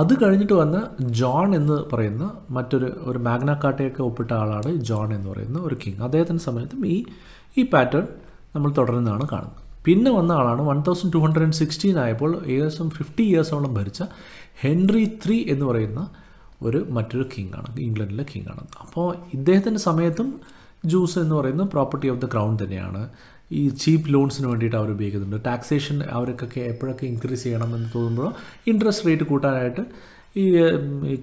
അത് കഴിഞ്ഞിട്ട് വന്ന ജോൺ എന്ന് പറയുന്ന മറ്റൊരു ഒരു മാഗ്നാക്കാട്ടയൊക്കെ ഒപ്പിട്ട ആളാണ് ജോൺ എന്ന് പറയുന്ന ഒരു കിങ് അദ്ദേഹത്തിൻ്റെ സമയത്തും ഈ ഈ പാറ്റേൺ നമ്മൾ തുടരുന്നതാണ് കാണുന്നത് പിന്നെ വന്ന ആളാണ് one thousand two hundred and sixteen ആയപ്പോൾ ഏകദേശം ഫിഫ്റ്റി ഇയേഴ്സോളം ഭരിച്ച ഹെൻറി ത്രീ എന്ന് പറയുന്ന ഒരു മറ്റൊരു കിങ് ആണ് ഇംഗ്ലണ്ടിലെ കിങ് ആണ് അപ്പോൾ ഇദ്ദേഹത്തിൻ്റെ സമയത്തും ജൂസ് എന്ന് പറയുന്ന പ്രോപ്പർട്ടി ഓഫ് ദ ക്രൗൺ തന്നെയാണ് ഈ ചീപ്പ് ലോൺസിന് വേണ്ടിയിട്ട് അവർ ഉപയോഗിക്കുന്നുണ്ട് ടാക്സേഷൻ അവർക്കൊക്കെ എപ്പോഴൊക്കെ ഇൻക്രീസ് ചെയ്യണം എന്ന് തോന്നുമ്പോൾ ഇൻട്രസ്റ്റ് റേറ്റ് കൂട്ടാനായിട്ട് ഈ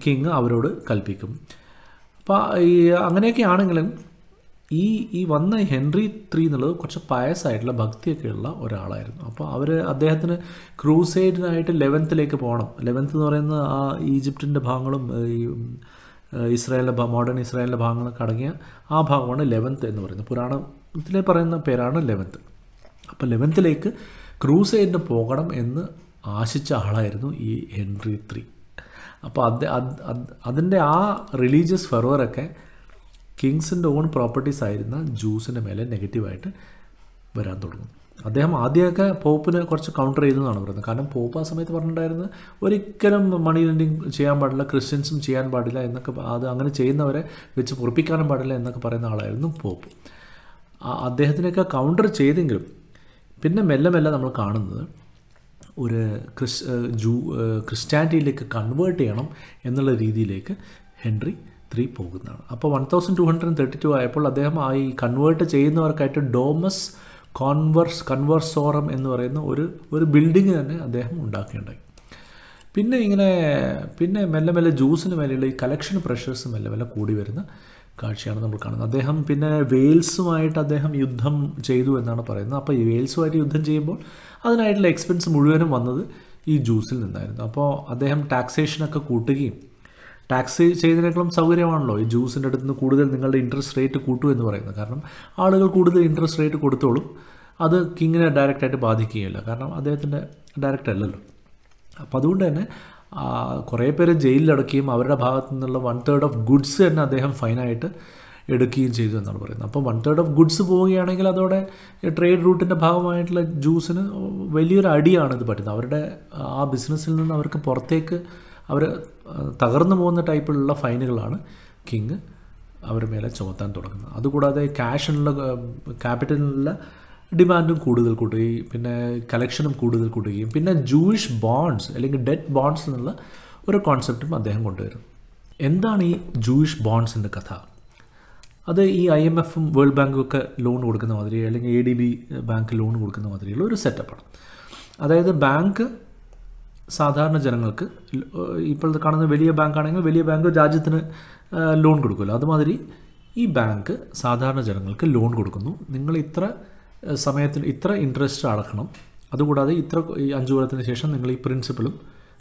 കിങ് അവരോട് കൽപ്പിക്കും അപ്പോൾ ഈ അങ്ങനെയൊക്കെയാണെങ്കിലും ഈ ഈ വന്ന ഹെൻറി ത്രീ എന്നുള്ളത് കുറച്ച് പയസായിട്ടുള്ള ഭക്തിയൊക്കെയുള്ള ഒരാളായിരുന്നു അപ്പോൾ അവർ അദ്ദേഹത്തിന് ക്രൂസൈഡിനായിട്ട് ലെവൻത്തിലേക്ക് പോകണം ലെവൻത്ത് എന്ന് പറയുന്ന ആ ഈജിപ്തിൻ്റെ ഭാഗങ്ങളും ഈ ഇസ്രായേലിൻ്റെ മോഡേൺ ഇസ്രായേലിൻ്റെ ഭാഗങ്ങളൊക്കെ അടങ്ങിയ ആ ഭാഗമാണ് ലെവൻത്ത് എന്ന് പറയുന്നത് പുരാണം ഇതിലെ പറയുന്ന പേരാണ് ലെവൻത്ത് അപ്പോൾ ലെവൻത്തിലേക്ക് ക്രൂസൈഡിന് പോകണം എന്ന് ആശിച്ച ആളായിരുന്നു ഈ ഹെൻറി ത്രീ അപ്പോൾ അത് അതിൻ്റെ ആ റിലീജിയസ് ഫെർവറൊക്കെ കിങ്സിൻ്റെ ഓൺ പ്രോപ്പർട്ടീസ് ആയിരുന്ന ജ്യൂസിൻ്റെ മേലെ നെഗറ്റീവായിട്ട് വരാൻ തുടങ്ങും അദ്ദേഹം ആദ്യമൊക്കെ പോപ്പിന് കുറച്ച് കൗണ്ടർ ചെയ്തെന്നാണ് പറയുന്നത് കാരണം പോപ്പ് ആ സമയത്ത് പറഞ്ഞിട്ടുണ്ടായിരുന്നത് ഒരിക്കലും മണി ലെൻഡിങ് ചെയ്യാൻ പാടില്ല ക്രിസ്ത്യൻസും ചെയ്യാൻ പാടില്ല എന്നൊക്കെ അത് അങ്ങനെ ചെയ്യുന്നവരെ വെച്ച് പൊറപ്പിക്കാനും പാടില്ല എന്നൊക്കെ പറയുന്ന ആളായിരുന്നു പോപ്പ് അദ്ദേഹത്തിനൊക്കെ കൗണ്ടർ ചെയ്തെങ്കിലും പിന്നെ മെല്ലെ മെല്ലെ നമ്മൾ കാണുന്നത് ഒരു ക്രിസ് ജൂ ക്രിസ്ത്യാനിറ്റിയിലേക്ക് കൺവേർട്ട് ചെയ്യണം എന്നുള്ള രീതിയിലേക്ക് ഹെൻറി ത്രീ പോകുന്നതാണ് അപ്പോൾ one thousand two hundred thirty two ആയപ്പോൾ അദ്ദേഹം ആ ഈ കൺവേർട്ട് ചെയ്യുന്നവർക്കായിട്ട് ഡോമസ് കോൺവേഴ്സ് കൺവേഴ്സോറം എന്ന് പറയുന്ന ഒരു ഒരു ബിൽഡിങ് തന്നെ അദ്ദേഹം ഉണ്ടാക്കുകയുണ്ടായി പിന്നെ ഇങ്ങനെ പിന്നെ മെല്ലെ മെല്ലെ ജ്യൂസിന് മേലെയുള്ള ഈ കളക്ഷൻ പ്രഷേഴ്സ് മെല്ലെ മെല്ലെ കൂടി വരുന്ന കാഴ്ചയാണ് നമ്മൾ കാണുന്നത് അദ്ദേഹം പിന്നെ വെയിൽസുമായിട്ട് അദ്ദേഹം യുദ്ധം ചെയ്തു എന്നാണ് പറയുന്നത് അപ്പോൾ ഈ വെയിൽസുമായിട്ട് യുദ്ധം ചെയ്യുമ്പോൾ അതിനായിട്ടുള്ള എക്സ്പെൻസ് മുഴുവനും വന്നത് ഈ ജ്യൂസിൽ നിന്നായിരുന്നു അപ്പോൾ അദ്ദേഹം ടാക്സേഷനൊക്കെ കൂട്ടുകയും ടാക്സ് ചെയ്തതിനേക്കാളും സൗകര്യമാണല്ലോ ഈ ജ്യൂസിൻ്റെ അടുത്ത് നിന്ന് കൂടുതൽ നിങ്ങളുടെ ഇൻട്രസ്റ്റ് റേറ്റ് കൂട്ടൂ എന്ന് പറയുന്നത് കാരണം ആളുകൾ കൂടുതൽ ഇൻട്രസ്റ്റ് റേറ്റ് കൊടുത്തോളും അത് കിങ്ങിനെ ഡയറക്റ്റായിട്ട് ബാധിക്കുകയില്ല കാരണം അദ്ദേഹത്തിൻ്റെ ഡയറക്റ്റ് അല്ലല്ലോ അപ്പോൾ അതുകൊണ്ട് തന്നെ കുറേ പേര് ജയിലിലടക്കുകയും അവരുടെ ഭാഗത്തു നിന്നുള്ള വൺ തേർഡ് ഓഫ് ഗുഡ്സ് തന്നെ അദ്ദേഹം ഫൈനായിട്ട് എടുക്കുകയും ചെയ്തു എന്നാണ് പറയുന്നത് അപ്പോൾ വൺ തേർഡ് ഓഫ് ഗുഡ്സ് പോവുകയാണെങ്കിൽ അതോടെ ട്രേഡ് റൂട്ടിൻ്റെ ഭാഗമായിട്ടുള്ള ജ്യൂസിന് വലിയൊരു അടിയാണ് ഇത് പറ്റുന്നത് അവരുടെ ആ ബിസിനസ്സിൽ നിന്ന് അവർക്ക് പുറത്തേക്ക് അവർ തകർന്നു പോകുന്ന ടൈപ്പിലുള്ള ഫൈനുകളാണ് കിങ് അവർ മേലെ ചുമത്താൻ തുടങ്ങുന്നത് അതുകൂടാതെ ക്യാഷിനുള്ള ക്യാപിറ്റലിനുള്ള ഡിമാൻഡും കൂടുതൽ കൂട്ടുകയും പിന്നെ കളക്ഷനും കൂടുതൽ കൂട്ടുകയും പിന്നെ ജൂയിഷ് ബോണ്ട്സ് അല്ലെങ്കിൽ ഡെറ്റ് ബോണ്ട്സ് എന്നുള്ള ഒരു കോൺസെപ്റ്റും അദ്ദേഹം കൊണ്ടുവരും എന്താണ് ഈ ജൂയിഷ് ബോണ്ട്സിൻ്റെ കഥ അത് ഈ ഐ എം എഫും വേൾഡ് ബാങ്കും ഒക്കെ ലോൺ കൊടുക്കുന്ന മാതിരി അല്ലെങ്കിൽ A D B bank loan കൊടുക്കുന്ന മാതിരിയുള്ള ഒരു സെറ്റപ്പാണ് അതായത് ബാങ്ക് സാധാരണ ജനങ്ങൾക്ക് ഇപ്പോഴത്തെ കാണുന്ന വലിയ ബാങ്കാണെങ്കിൽ വലിയ ബാങ്ക് രാജ്യത്തിന് ലോൺ കൊടുക്കുമല്ലോ അതുമാതിരി ഈ ബാങ്ക് സാധാരണ ജനങ്ങൾക്ക് ലോൺ കൊടുക്കുന്നു നിങ്ങൾ ഇത്ര സമയത്തിൽ ഇത്ര ഇൻട്രസ്റ്റ് അടക്കണം അതുകൂടാതെ ഇത്ര അഞ്ച് കൊല്ലത്തിന് ശേഷം നിങ്ങൾ ഈ പ്രിൻസിപ്പലും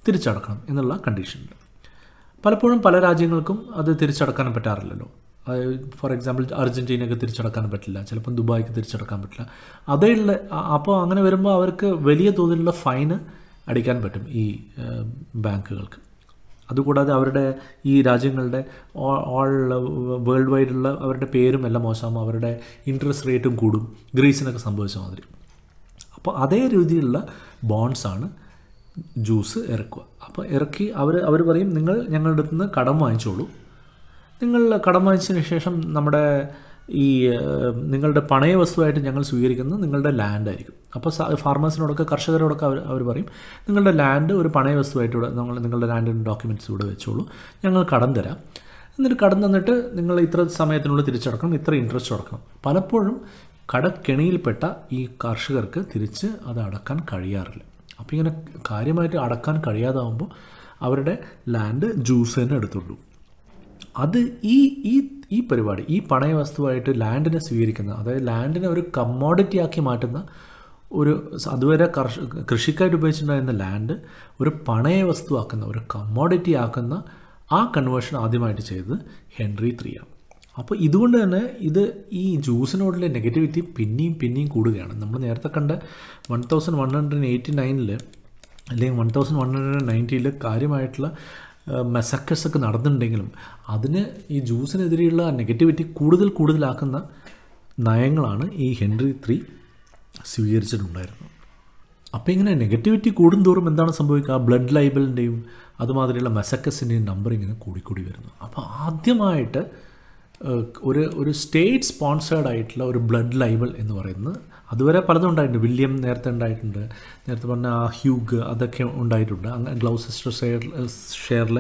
തിരിച്ചടക്കണം എന്നുള്ള കണ്ടീഷനുണ്ട് പലപ്പോഴും പല രാജ്യങ്ങൾക്കും അത് തിരിച്ചടക്കാൻ പറ്റാറില്ലല്ലോ ഫോർ എക്സാമ്പിൾ അർജൻറ്റീനയ്ക്ക് തിരിച്ചടക്കാൻ പറ്റില്ല ചിലപ്പം ദുബായിക്ക് തിരിച്ചടക്കാൻ പറ്റില്ല അതേയുള്ള അപ്പോൾ അങ്ങനെ വരുമ്പോൾ അവർക്ക് വലിയ തോതിലുള്ള ഫൈന് അടിക്കാൻ പറ്റും ഈ ബാങ്കുകൾക്ക് അതുകൂടാതെ അവരുടെ ഈ രാജ്യങ്ങളുടെ ഓൾ വേൾഡ് വൈഡുള്ള അവരുടെ പേരും എല്ലാം മോശമാകും അവരുടെ ഇൻട്രസ്റ്റ് റേറ്റും കൂടും ഗ്രീസിനൊക്കെ സംഭവിച്ച മാതിരി അപ്പോൾ അതേ രീതിയിലുള്ള ബോൺസാണ് ജ്യൂസ് ഇറക്കുക അപ്പോൾ ഇറക്കി അവർ അവർ പറയും നിങ്ങൾ ഞങ്ങളുടെ അടുത്ത് നിന്ന് കടം വാങ്ങിച്ചോളൂ നിങ്ങൾ കടം വാങ്ങിച്ചതിന് ശേഷം നമ്മുടെ ഈ നിങ്ങളുടെ പണയ വസ്തുവായിട്ട് ഞങ്ങൾ സ്വീകരിക്കുന്നത് നിങ്ങളുടെ ലാൻഡ് ആയിരിക്കും അപ്പോൾ ഫാർമേഴ്സിനോടൊക്കെ കർഷകരോടൊക്കെ അവർ അവർ പറയും നിങ്ങളുടെ ലാൻഡ് ഒരു പണയ വസ്തുവായിട്ട് ഇവിടെ നിങ്ങൾ നിങ്ങളുടെ ലാൻഡിൻ്റെ ഡോക്യുമെൻറ്റ്സ് ഇവിടെ വെച്ചോളൂ ഞങ്ങൾ കടം തരാം എന്നിട്ട് കടം തന്നിട്ട് നിങ്ങൾ ഇത്ര സമയത്തിനുള്ളിൽ തിരിച്ചടക്കണം ഇത്ര ഇൻട്രസ്റ്റ് അടക്കണം പലപ്പോഴും കടക്കെണിയിൽപ്പെട്ട ഈ കർഷകർക്ക് തിരിച്ച് അത് അടക്കാൻ കഴിയാറില്ല അപ്പോൾ ഇങ്ങനെ കാര്യമായിട്ട് അടക്കാൻ കഴിയാതാവുമ്പോൾ അവരുടെ ലാൻഡ് ജ്യൂസ് തന്നെ എടുത്തുള്ളൂ അത് ഈ ഈ ഈ പരിപാടി ഈ പണയ വസ്തുവായിട്ട് ലാൻഡിനെ സ്വീകരിക്കുന്ന അതായത് ലാൻഡിനെ ഒരു കമ്മോഡിറ്റി ആക്കി മാറ്റുന്ന ഒരു അതുവരെ കർഷ കൃഷിക്കായിട്ട് ഉപയോഗിച്ചിട്ടുണ്ടായിരുന്ന ലാൻഡ് ഒരു പണയ വസ്തുവാക്കുന്ന ഒരു കമ്മോഡിറ്റി ആക്കുന്ന ആ കൺവേർഷൻ ആദ്യമായിട്ട് ചെയ്തത് ഹെൻറി ത്രീയാണ് അപ്പോൾ ഇതുകൊണ്ട് തന്നെ ഇത് ഈ ജ്യൂസിനോടുള്ള നെഗറ്റിവിറ്റി പിന്നെയും പിന്നെയും കൂടുകയാണ് നമ്മൾ നേരത്തെ കണ്ട one thousand one hundred eighty നയനിൽ അല്ലെങ്കിൽ വൺ തൗസൻഡ് വൺ ഹൺഡ്രഡ് നയൻറ്റിയിൽ കാര്യമായിട്ടുള്ള ഒക്കെ നടന്നിട്ടുണ്ടെങ്കിലും അതിന് ഈ ജ്യൂസിനെതിരെയുള്ള നെഗറ്റിവിറ്റി കൂടുതൽ കൂടുതലാക്കുന്ന നയങ്ങളാണ് ഈ ഹെൻറി ത്രീ സ്വീകരിച്ചിട്ടുണ്ടായിരുന്നത് അപ്പോൾ ഇങ്ങനെ നെഗറ്റിവിറ്റി കൂടുന്തോറും എന്താണ് സംഭവിക്കുക ബ്ലഡ് ലൈബലിൻ്റെയും അതുമാതിരിയുള്ള മെസക്കസിൻ്റെയും നമ്പർ ഇങ്ങനെ കൂടിക്കൂടി വരുന്നു അപ്പോൾ ആദ്യമായിട്ട് ഒരു ഒരു സ്റ്റേറ്റ് സ്പോൺസേർഡ് ആയിട്ടുള്ള ഒരു ബ്ലഡ് ലൈബിൾ എന്ന് പറയുന്നത് അതുവരെ പലതും ഉണ്ടായിട്ടുണ്ട് വില്യം നേരത്തെ ഉണ്ടായിട്ടുണ്ട് നേരത്തെ പറഞ്ഞ ആ ഹ്യൂഗ് അതൊക്കെ ഉണ്ടായിട്ടുണ്ട് അങ്ങനെ ഗ്ലൗസെസ്റ്റർ ഷെയർ ഷെയറിൽ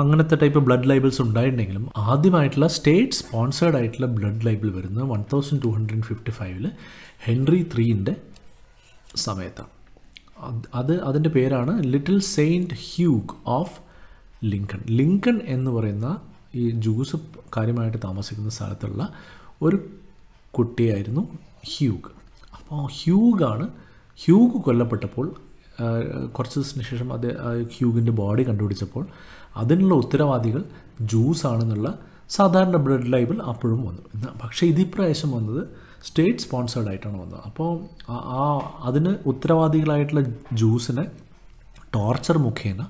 അങ്ങനത്തെ ടൈപ്പ് ബ്ലഡ് ലൈബിൾസ് ഉണ്ടായിട്ടുണ്ടെങ്കിലും ആദ്യമായിട്ടുള്ള സ്റ്റേറ്റ് സ്പോൺസേർഡ് ആയിട്ടുള്ള ബ്ലഡ് ലൈബിൾ വരുന്നത് one thousand two hundred fifty ഫൈവില് ഹെൻറി ത്രീൻ്റെ സമയത്താണ് അത് അതിൻ്റെ പേരാണ് little Saint Hugh of Lincoln Lincoln എന്ന് പറയുന്ന ഈ ജൂസ് കാര്യമായിട്ട് താമസിക്കുന്ന സ്ഥലത്തുള്ള ഒരു കുട്ടിയായിരുന്നു ഹ്യൂഗ് അപ്പോൾ ഹ്യൂഗാണ് ഹ്യൂഗ് കൊല്ലപ്പെട്ടപ്പോൾ കുറച്ച് ദിവസത്തിന് ശേഷം അത് ഹ്യൂഗിൻ്റെ ബോഡി കണ്ടുപിടിച്ചപ്പോൾ അതിനുള്ള ഉത്തരവാദികൾ ജൂസ് ആണെന്നുള്ള സാധാരണ ബ്ലഡ് ലൈബിൾ അപ്പോഴും വന്നു പക്ഷേ ഇതിപ്രാവശ്യം വന്നത് സ്റ്റേറ്റ് സ്പോൺസേഡ് ആയിട്ടാണ് വന്നത് അപ്പോൾ ആ അതിന് ഉത്തരവാദികളായിട്ടുള്ള ജ്യൂസിനെ ടോർച്ചർ മുഖേന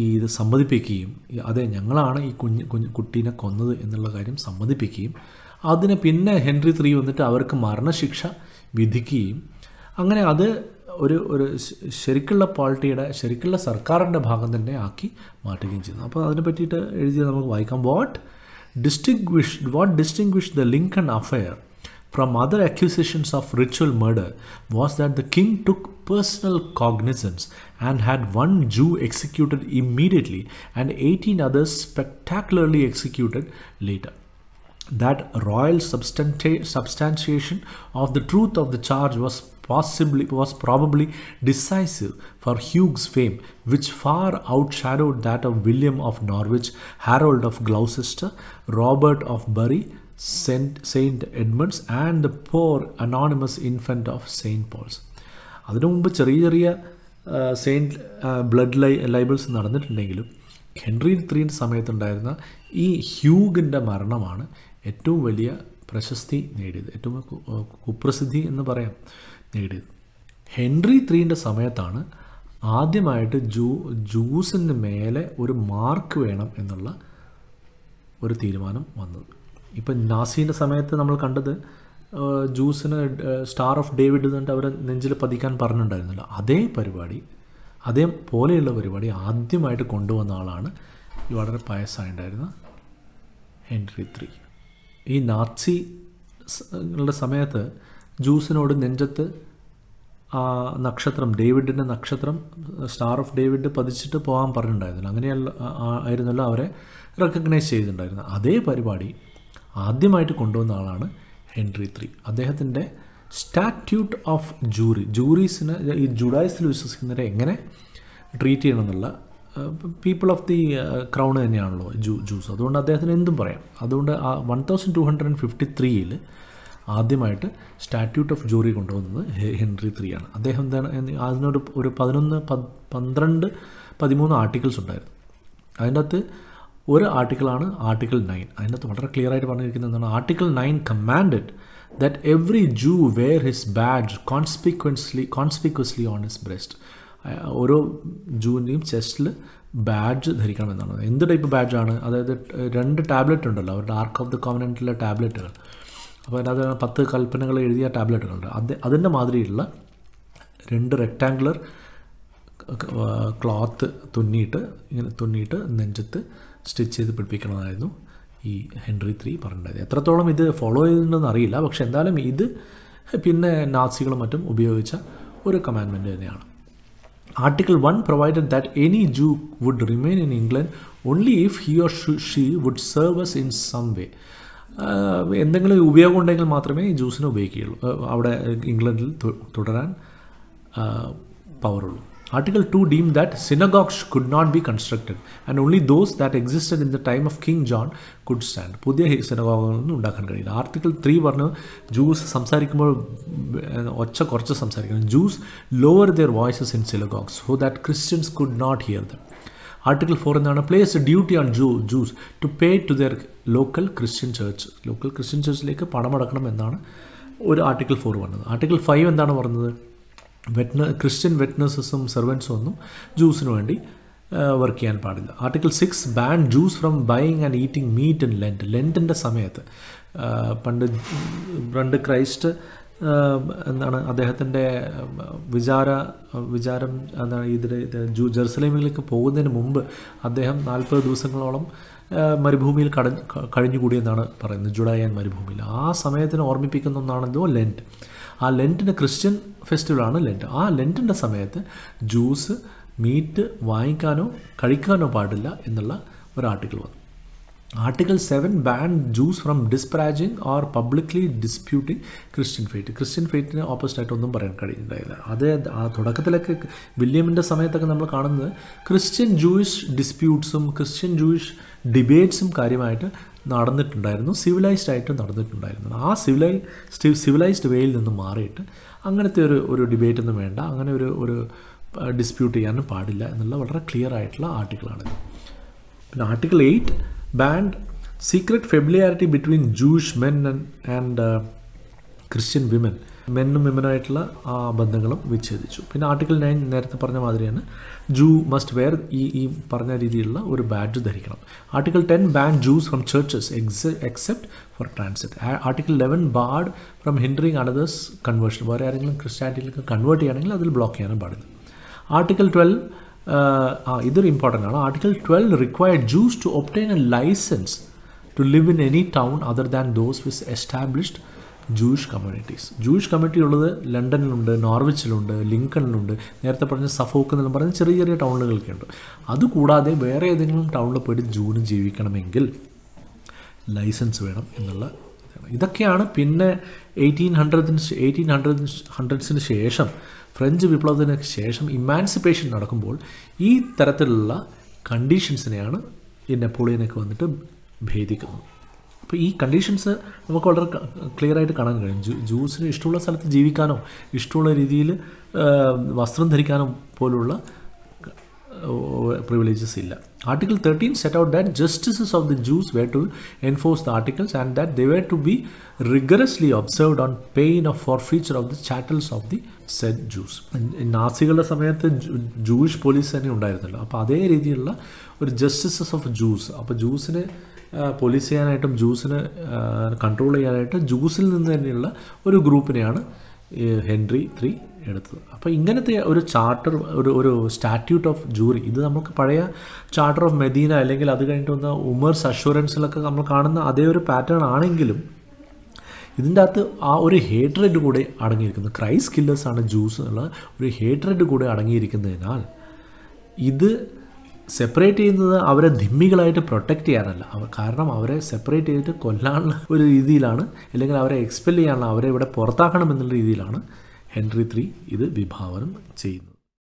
ഈ ഇത് സമ്മതിപ്പിക്കുകയും അതെ ഞങ്ങളാണ് ഈ കുഞ്ഞ് കുഞ്ഞ് കുട്ടീനെ കൊന്നത് എന്നുള്ള കാര്യം സമ്മതിപ്പിക്കുകയും അതിന് പിന്നെ ഹെൻറി ത്രീ വന്നിട്ട് അവർക്ക് മരണശിക്ഷ വിധിക്കുകയും അങ്ങനെ അത് ഒരു ഒരു ശരിക്കുള്ള പാർട്ടിയുടെ ശരിക്കുള്ള സർക്കാരിൻ്റെ ഭാഗം തന്നെ ആക്കി മാറ്റുകയും ചെയ്യുന്നു അപ്പോൾ അതിനെ പറ്റിയിട്ട് എഴുതി നമുക്ക് വായിക്കാം what distinguish what distinguish the Lincoln affair from other accusations of ritual murder was that the king took personal cognizance and had one Jew executed immediately and 18 others spectacularly executed later. That royal substanti substantiation of the truth of the charge was possibly was probably decisive for Hugh's fame, which far outshadowed that of William of Norwich, Harold of Gloucester, Robert of Bury, Saint Saint Edmunds and the poor anonymous infant of Saint Paul's അതിനു മുമ്പ് ചെറിയ ചെറിയ saint blood lie libels നടന്നിട്ടുണ്ടെങ്കിലും Henry ത്രീൻ്റെ സമയത്തുണ്ടായിരുന്ന ഈ ഹ്യൂഗിൻ്റെ മരണമാണ് ഏറ്റവും വലിയ പ്രശസ്തി നേടിയത് ഏറ്റവും കുപ്രസിദ്ധി എന്ന് പറയാം നേടിയത് ഹെൻറി ത്രീൻ്റെ സമയത്താണ് ആദ്യമായിട്ട് ജൂ ജൂസിന് മേലെ ഒരു മാർക്ക് വേണം എന്നുള്ള ഒരു തീരുമാനം വന്നത് ഇപ്പം നാസീൻ്റെ സമയത്ത് നമ്മൾ കണ്ടത് ജൂസിന് സ്റ്റാർ ഓഫ് ഡേവിഡ് എന്നിട്ട് അവരെ നെഞ്ചിൽ പതിക്കാൻ പറഞ്ഞിട്ടുണ്ടായിരുന്നില്ല അതേ പരിപാടി അതേ പോലെയുള്ള പരിപാടി ആദ്യമായിട്ട് കൊണ്ടുവന്ന ആളാണ് വളരെ പായസമായിട്ടുണ്ടായിരുന്ന ഹെൻറി ത്രീ ഈ നാസി സമയത്ത് ജൂസിനോട് നെഞ്ചത്ത് ആ നക്ഷത്രം ഡേവിഡിൻ്റെ നക്ഷത്രം സ്റ്റാർ ഓഫ് ഡേവിഡ് പതിച്ചിട്ട് പോകാൻ പറഞ്ഞിട്ടുണ്ടായിരുന്നില്ല അങ്ങനെയല്ല ആയിരുന്നല്ലോ അവരെ റെക്കഗ്നൈസ് ചെയ്തിട്ടുണ്ടായിരുന്നു അതേ പരിപാടി ആദ്യമായിട്ട് കൊണ്ടുവന്ന ആളാണ് ഹെൻറി ത്രീ അദ്ദേഹത്തിൻ്റെ സ്റ്റാറ്റ്യൂട്ട് ഓഫ് ജൂറി ജൂറീസിന് ഈ ജുഡായിസിൽ വിശ്വസിക്കുന്നവരെ എങ്ങനെ ട്രീറ്റ് ചെയ്യണം എന്നുള്ള പീപ്പിൾ ഓഫ് ദി ക്രൗൺ തന്നെയാണല്ലോ ജൂ ജൂസ് അതുകൊണ്ട് അദ്ദേഹത്തിന് എന്തും പറയാം അതുകൊണ്ട് ആ one thousand two hundred and fifty ത്രീയിൽ ആദ്യമായിട്ട് സ്റ്റാറ്റ്യൂട്ട് ഓഫ് ജൂറി കൊണ്ടുവന്നത് ഹെൻറി ത്രീ ആണ് അദ്ദേഹം എന്താണ് അതിനോട് ഒരു പതിനൊന്ന് പന്ത്രണ്ട് പതിമൂന്ന് ആർട്ടിക്കിൾസ് ഉണ്ടായിരുന്നു അതിൻ്റെ അകത്ത് ഒരു ആർട്ടിക്കിളാണ് ആർട്ടിക്കിൾ നയൻ അതിനകത്ത് വളരെ ക്ലിയർ ആയിട്ട് പറഞ്ഞിരിക്കുന്നത് എന്താണ് article nine commanded that every Jew wear his badge conspicuously conspicuously on his breast ഓരോ ജൂവിൻ്റെയും ചെസ്റ്റിൽ ബാഡ്ജ് ധരിക്കണം എന്നാണ് എന്ത് ടൈപ്പ് ബാഡ്ജ് ആണ് അതായത് രണ്ട് ടാബ്ലറ്റ് ഉണ്ടല്ലോ അവരുടെ ആർക്ക് ഓഫ് ദി കോമനൻ്റിലെ ടാബ്ലറ്റുകൾ അപ്പോൾ അതിനകത്ത് പത്ത് കൽപ്പനകൾ എഴുതിയ ടാബ്ലറ്റുകളുണ്ട് അത് അതിൻ്റെ മാതിരിയുള്ള രണ്ട് റെക്റ്റാങ്കുലർ ക്ലോത്ത് തുന്നിയിട്ട് ഇങ്ങനെ തുന്നിയിട്ട് നെഞ്ചത്ത് സ്റ്റിച്ച് ചെയ്ത് പിടിപ്പിക്കണമെന്നായിരുന്നു ഈ ഹെൻറി ത്രീ പറഞ്ഞിട്ടുണ്ടായത് എത്രത്തോളം ഇത് ഫോളോ ചെയ്തിട്ടുണ്ടെന്ന് അറിയില്ല പക്ഷെ എന്തായാലും ഇത് പിന്നെ നാസികളും മറ്റും ഉപയോഗിച്ച ഒരു കമാൻഡ്മെൻറ്റ് തന്നെയാണ് article one provided that any Jew would remain in England only if he or she would serves in some way എന്തെങ്കിലും ഉപയോഗം ഉണ്ടെങ്കിൽ മാത്രമേ ഈ ജ്യൂസിനെ ഉപയോഗിക്കുകയുള്ളൂ അവിടെ ഇംഗ്ലണ്ടിൽ തുടരാൻ പവറുള്ളൂ Article 2 deemed that synagogues could not be constructed and only those that existed in the time of King John could stand. Pudya synagogue. Article 3 Varna Jews Samsarikum Ocha Korcha Samsarikum. Jews lower their voices in synagogues so that Christians could not hear them. Article 4 and place a duty on Jew, Jews to pay to their local Christian church. Local Christian church like a Panama Article 4 Article 5 and വെറ്റ്ന Christian വെറ്റ്നസസും സെർവൻസും ഒന്നും ജ്യൂസിന് വേണ്ടി work ചെയ്യാൻ പാടില്ല article six ban Jews from buying and eating meat in Lent ലെൻറ്റിൻ്റെ സമയത്ത് പണ്ട് പണ്ട് ക്രൈസ്റ്റ് എന്താണ് അദ്ദേഹത്തിൻ്റെ വിചാര വിചാരം എന്താണ് ഇതിൽ ജൂ ജെറുസലേമിലേക്ക് പോകുന്നതിന് മുമ്പ് അദ്ദേഹം നാൽപ്പത് ദിവസങ്ങളോളം മരുഭൂമിയിൽ കടഞ്ഞ് കഴിഞ്ഞുകൂടിയെന്നാണ് പറയുന്നത് ജുഡായൻ മരുഭൂമിയിൽ ആ സമയത്തിന് ഓർമ്മിപ്പിക്കുന്ന ഒന്നാണല്ലോ ലെൻറ്റ് ആ ലെൻറ്റിൻ്റെ ക്രിസ്ത്യൻ ഫെസ്റ്റിവലാണ് ലെൻറ്റ് ആ ലെൻറ്റിൻ്റെ സമയത്ത് ജ്യൂസ് മീറ്റ് വാങ്ങിക്കാനോ കഴിക്കാനോ പാടില്ല എന്നുള്ള ഒരു ആർട്ടിക്കിൾ വന്നു article seven ban Jews from disparaging or publicly disputing Christian faith Christian ഫെയ്റ്റിന് ഓപ്പോസിറ്റായിട്ട് ഒന്നും പറയാൻ കഴിയുന്നില്ല അത് ആ തുടക്കത്തിലൊക്കെ വില്യമിൻ്റെ സമയത്തൊക്കെ നമ്മൾ കാണുന്നത് ക്രിസ്ത്യൻ ജൂയിഷ് ഡിസ്പ്യൂട്ട്സും ക്രിസ്ത്യൻ ജൂയിഷ് ഡിബേറ്റ്സും കാര്യമായിട്ട് നടന്നിട്ടുണ്ടായിരുന്നു സിവിലൈസ്ഡ് ആയിട്ട് നടന്നിട്ടുണ്ടായിരുന്നു ആ സിവിലൈ സിവിലൈസ്ഡ് വേയിൽ നിന്ന് മാറിയിട്ട് അങ്ങനത്തെ ഒരു ഒരു ഡിബേറ്റ് ഒന്നും വേണ്ട അങ്ങനെ ഒരു ഒരു ഡിസ്പ്യൂട്ട് ചെയ്യാനും പാടില്ല എന്നുള്ള വളരെ ക്ലിയർ ആയിട്ടുള്ള ആർട്ടിക്കിളാണ് പിന്നെ article eight banned secret familiarity between Jewish men and Christian women മെന്നും വിമനുമായിട്ടുള്ള ആ ബന്ധങ്ങളും വിച്ഛേദിച്ചു പിന്നെ ആർട്ടിക്കിൾ നയൻ നേരത്തെ പറഞ്ഞ മാതിരിയാണ് ജൂ മസ്റ്റ് വെയർ ഈ ഈ പറഞ്ഞ രീതിയിലുള്ള ഒരു ബാഡ്ജ് ധരിക്കണം article ten ban Jews from churches except for transit article eleven barred from hindering another's conversion വേറെ ആരെങ്കിലും ക്രിസ്ത്യാനിറ്റിയിലേക്ക് കൺവേർട്ട് ചെയ്യുകയാണെങ്കിൽ അതിൽ ബ്ലോക്ക് ചെയ്യാനും പാടില്ല ആർട്ടിക്കിൾ ട്വൽവ് ആ ഇതൊരു ഇമ്പോർട്ടൻ്റ് ആണ് article twelve required Jews to obtain a licence to live in any town other than those with established Jewish communities Jewish community ഉള്ളത് ലണ്ടനിലുണ്ട് നോർവിച്ചിലുണ്ട് ലിങ്കണിലുണ്ട് നേരത്തെ പറഞ്ഞ സഫോക്ക് എന്നെല്ലാം പറഞ്ഞ ചെറിയ ചെറിയ ടൗണുകളൊക്കെ ഉണ്ട് അതുകൂടാതെ വേറെ ഏതെങ്കിലും ടൗണിൽ പോയിട്ട് ജൂനും ജീവിക്കണമെങ്കിൽ ലൈസൻസ് വേണം എന്നുള്ള ഇതൊക്കെയാണ് പിന്നെ എയ്റ്റീൻ ഹൺഡ്രഡിന് എയ്റ്റീൻ ഹൺഡ്രഡ് ഹൺഡ്രഡ്സിന് ശേഷം ഫ്രഞ്ച് വിപ്ലവത്തിന് ശേഷം ഇമാൻസിപ്പേഷൻ നടക്കുമ്പോൾ ഈ തരത്തിലുള്ള കണ്ടീഷൻസിനെയാണ് ഈ നെപ്പോളിയനൊക്കെ വന്നിട്ട് ഭേദിക്കുന്നത് അപ്പോൾ ഈ കണ്ടീഷൻസ് നമുക്ക് വളരെ ക്ലിയർ ആയിട്ട് കാണാൻ കഴിയും ജ്യൂസിന് ഇഷ്ടമുള്ള സ്ഥലത്ത് ജീവിക്കാനോ ഇഷ്ടമുള്ള രീതിയിൽ വസ്ത്രം ധരിക്കാനോ പോലുള്ള പ്രിവിലേജസ് ഇല്ല article thirteen set out that justices of the Jews were to enforce the articles and that they were to be rigorously observed on pain of forfeiture of the chattels of the said Jews നാസികളുടെ സമയത്ത് Jewish police തന്നെ ഉണ്ടായിരുന്നല്ലോ അപ്പോൾ അതേ രീതിയിലുള്ള ഒരു justices of juice അപ്പോൾ ജൂസിനെ police ചെയ്യാനായിട്ടും ജ്യൂസിന് കൺട്രോൾ ചെയ്യാനായിട്ട് ജ്യൂസിൽ നിന്ന് തന്നെയുള്ള ഒരു ഗ്രൂപ്പിനെയാണ് ഹെൻറി ത്രീ എടുത്തത് അപ്പോൾ ഇങ്ങനത്തെ ഒരു ചാർട്ടർ ഒരു ഒരു സ്റ്റാറ്റ്യൂട്ട് ഓഫ് ജൂറി ഇത് നമുക്ക് പഴയ ചാർട്ടർ ഓഫ് മെദീന അല്ലെങ്കിൽ അത് കഴിഞ്ഞിട്ട് വന്ന ഉമേഴ്സ് അഷുറൻസിലൊക്കെ നമ്മൾ കാണുന്ന അതേ ഒരു പാറ്റേൺ ആണെങ്കിലും ഇതിൻ്റെ അകത്ത് ആ ഒരു ഹേട്രഡ് കൂടെ അടങ്ങിയിരിക്കുന്നത് ക്രൈസ് കില്ലേഴ്സാണ് ജൂസ് എന്നുള്ള ഒരു ഹേട്രഡ് കൂടെ അടങ്ങിയിരിക്കുന്നതിനാൽ ഇത് സെപ്പറേറ്റ് ചെയ്യുന്നത് അവരെ ധിമ്മികളായിട്ട് പ്രൊട്ടക്റ്റ് ചെയ്യാനല്ല അവർ കാരണം അവരെ സെപ്പറേറ്റ് ചെയ്തിട്ട് കൊല്ലാനുള്ള ഒരു രീതിയിലാണ് അല്ലെങ്കിൽ അവരെ എക്സ്പെൽ ചെയ്യാനുള്ള അവരെ ഇവിടെ പുറത്താക്കണം എന്നുള്ള രീതിയിലാണ് ഹെൻറി ത്രീ ഇത് വിഭാവനം ചെയ്യുന്നത്